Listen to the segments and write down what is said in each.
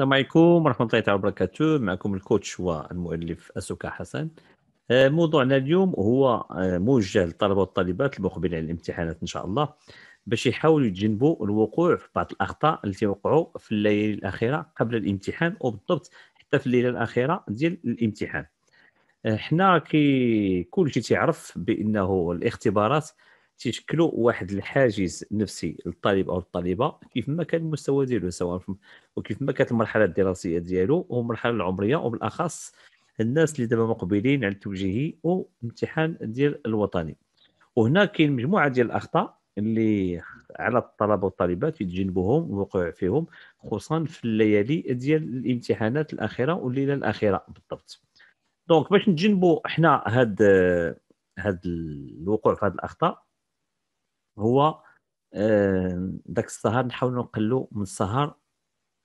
السلام عليكم ورحمة الله تعالى وبركاته معكم الكوتش والمؤلف أسوكا حسن آه، موضوعنا اليوم هو آه، موجه للطلبة والطالبات المقبلين على الامتحانات إن شاء الله باش يحاولوا يتجنبوا الوقوع في بعض الأخطاء التي وقعوا في الليلة الأخيرة قبل الامتحان وبالضبط حتى في الليلة الأخيرة ديال الامتحان آه، حنا كي كل شيء تعرف بأنه الاختبارات تيشكلوا واحد الحاجز نفسي للطالب او الطالبه كيف ما كان المستوى ديالو سواء وكيف ما كانت المرحله الدراسيه ديالو والمرحله العمريه وبالاخص الناس اللي دابا مقبلين على التوجيهي وامتحان ديال الوطني وهنا كاين مجموعه ديال الاخطاء اللي على الطلبه والطالبات يتجنبوهم الوقوع فيهم خصوصا في الليالي ديال الامتحانات الاخيره والليله الاخيره بالضبط دونك باش نتجنبوا حنا هاد هاد الوقوع في هاد الاخطاء هو آه، داك السهر نحاول نقلو من السهر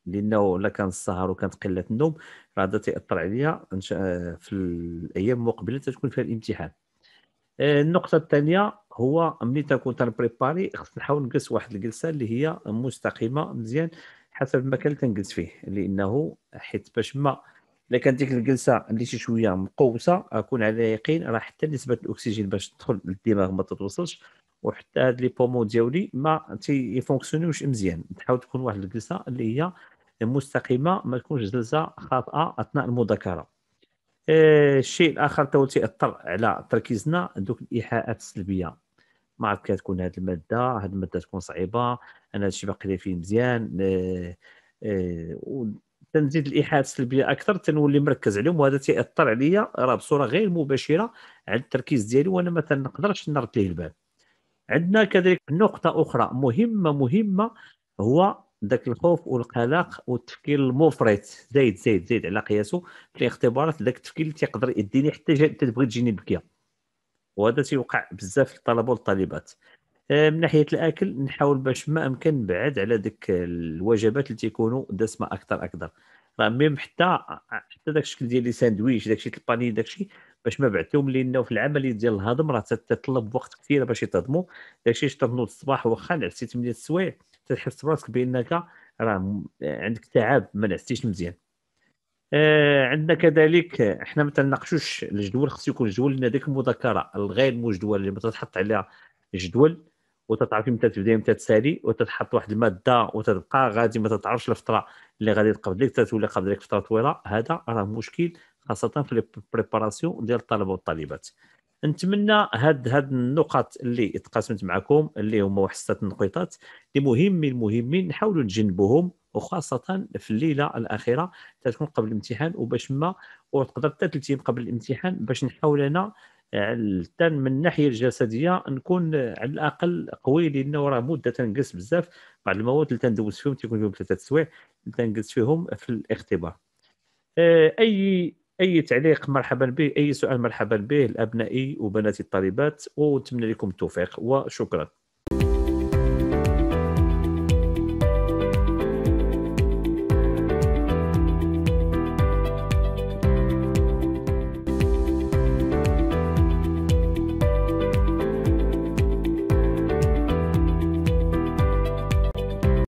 لانه الا كان السهر وكانت قله النوم راه هذا تاثر عليا آه، في الايام المقبله تتكون فيها الامتحان آه، النقطه الثانيه هو ملي تكون تنبريباري خص نحاول نجلس واحد الجلسه اللي هي مستقيمه مزيان حسب المكان اللي تنجلس فيه لانه حيت باش ما الا كانت ديك الجلسه اللي شي شويه مقوسه اكون على يقين راه حتى نسبه الاكسجين باش تدخل للدماغ ما تتوصلش وحتى هاد لي بومو ديالي ما تيفونكسيونيوش مزيان تحاول تكون واحد الجلسه اللي هي مستقيمه ما تكونش جلسه خاطئه اثناء المذاكره آه، الشيء الاخر تو تاثر على تركيزنا دوك الايحاءات السلبيه ما عرفت كتكون هاد الماده هاد الماده تكون صعيبه انا هادشي باقي لي فيه مزيان أه, آه، تنزيد الايحاءات السلبيه اكثر تنولي مركز عليهم وهذا تياثر عليا راه بصوره غير مباشره على التركيز ديالي وانا ما تنقدرش نرد ليه البال عندنا كذلك نقطه اخرى مهمه مهمه هو ذاك الخوف والقلق والتفكير المفرط زايد زايد زايد على قياسه في الاختبارات ذاك التفكير اللي تيقدر يديني حتى تبغي تجيني بكيه وهذا تيوقع بزاف في الطلبه والطالبات آه، من ناحيه الاكل نحاول باش ما امكن نبعد على ديك الوجبات اللي تيكونوا دسمه اكثر اكثر راه ميم حتى حتى داك الشكل ديال لي ساندويتش داك الشيء الباني داك الشيء باش ما بعثتهم لانه في العمليه ديال الهضم راه تتطلب وقت كثير باش يتهضموا داك الشيء تهضموا الصباح واخا نعسيت من السوايع تحس براسك بانك راه عندك تعب ما لعبتيش مزيان آه عندنا كذلك احنا ما تناقشوش الجدول خصو يكون جدول لان ديك المذكره الغير مجدوله اللي ما تتحط عليها جدول وتتعرفي متى تبدا متى تسالي وتتحط واحد الماده وتبقى غادي ما تتعرفش الفتره اللي غادي تقبل لك تتولي قبل لك فتره طويله هذا راه مشكل خاصه في البريباراسيون ديال الطلبه والطالبات نتمنى هاد هاد النقط اللي تقاسمت معكم اللي هما واحد سته نقيطات اللي مهمين مهمين نحاولوا نتجنبوهم وخاصه في الليله الاخيره تكون قبل الامتحان وباش ما وتقدر حتى قبل الامتحان باش نحاول انا حتى من الناحيه الجسديه نكون على الاقل قوي لانه راه مده تنجلس بزاف بعض المواد اللي تندوز فيهم تيكون فيهم ثلاثه السوايع اللي تنجلس فيهم في الاختبار آه، اي اي تعليق مرحبا به اي سؤال مرحبا به لابنائي وبناتي الطالبات ونتمنى لكم التوفيق وشكرا